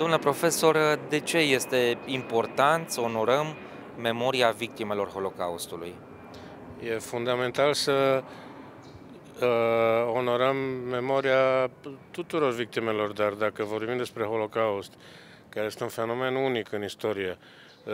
Domnule profesor, de ce este important să onorăm memoria victimelor Holocaustului? E fundamental să uh, onorăm memoria tuturor victimelor, dar dacă vorbim despre Holocaust, care este un fenomen unic în istorie, uh,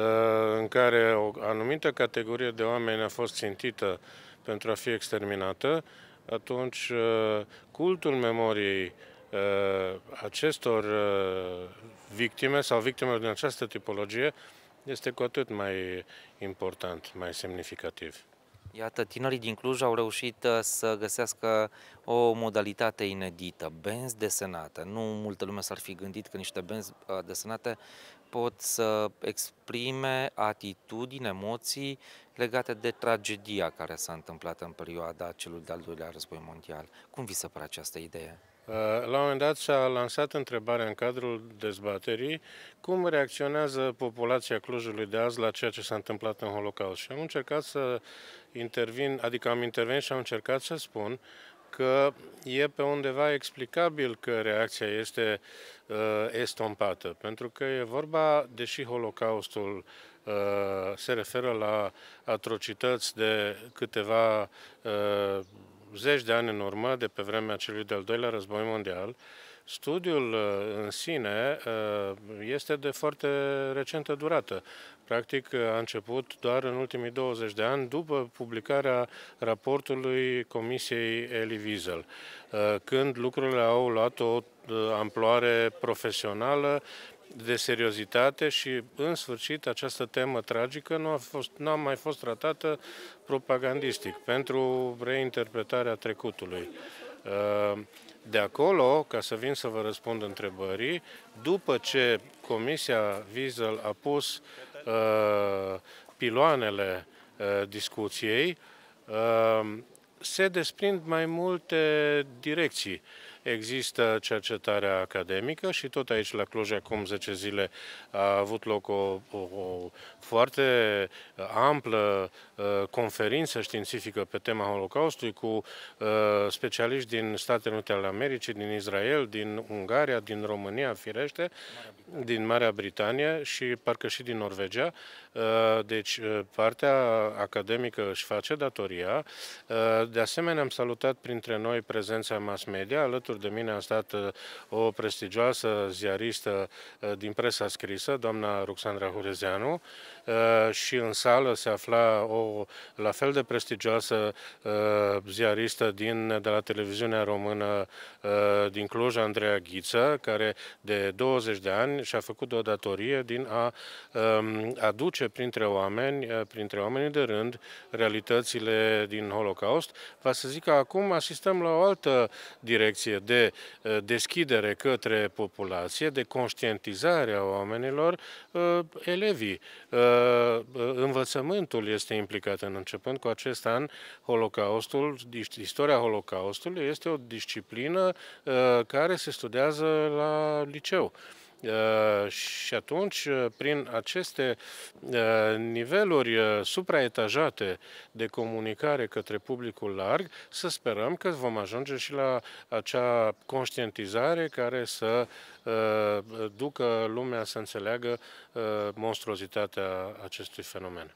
în care o anumită categorie de oameni a fost țintită pentru a fi exterminată, atunci uh, cultul memoriei Uh, acestor uh, victime sau victimelor din această tipologie este cu atât mai important, mai semnificativ. Iată, tinerii din Cluj au reușit uh, să găsească o modalitate inedită, benzi desenate. Nu multă lume s-ar fi gândit că niște benzi desenate pot să exprime atitudini, emoții legate de tragedia care s-a întâmplat în perioada celui de-al doilea război mondial. Cum vi se pare această idee? Uh, la un moment dat s-a lansat întrebarea în cadrul dezbaterii cum reacționează populația Clujului de azi la ceea ce s-a întâmplat în Holocaust. Și am încercat să intervin, adică am intervenit și am încercat să spun că e pe undeva explicabil că reacția este uh, estompată, pentru că e vorba, deși Holocaustul uh, se referă la atrocități de câteva uh, zeci de ani în urmă, de pe vremea celui de-al doilea război mondial, Studiul uh, în sine uh, este de foarte recentă durată. Practic uh, a început doar în ultimii 20 de ani după publicarea raportului Comisiei Eli Wiesel, când lucrurile au luat o amploare profesională de seriozitate și, în sfârșit, această temă tragică nu a, fost, nu a mai fost tratată propagandistic pentru reinterpretarea trecutului. Uh, de acolo, ca să vin să vă răspund întrebării, după ce Comisia Wiesel a pus uh, piloanele uh, discuției, uh, se desprind mai multe direcții. Uh, Există cercetarea academică și tot aici la Cluj acum 10 zile a avut loc o, o, o foarte uh, amplă uh, conferință științifică pe tema Holocaustului cu uh, specialiști din Statele Unite ale Americii, din Israel, din Ungaria, din România, firește, Marea din Marea Britanie și parcă și din Norvegia. Deci partea academică își face datoria. De asemenea, am salutat printre noi prezența mass media alături alături de mine a stat uh, o prestigioasă ziaristă uh, din presa scrisă, doamna Ruxandra Hurezeanu, uh, și în sală se afla o la fel de prestigioasă ziaristă din, de la televiziunea română din Cluj, Andreea Ghiță, care de 20 de ani și-a făcut o datorie din a um, aduce printre oameni, printre oamenii de rând, realitățile din Holocaust. Va să zic că acum asistăm la o altă direcție de uh, deschidere către populație, de conștientizare a oamenilor, uh, elevii. Uh, învățământul este implicat în începând cu acest an, Holocaustul, istoria Holocaustului este o disciplină care se studiază la liceu. Eh, și atunci, eh, prin aceste eh, niveluri supraetajate de comunicare către publicul larg, să sperăm că vom ajunge și la acea conștientizare care să ducă lumea să înțeleagă monstruozitatea acestui fenomen.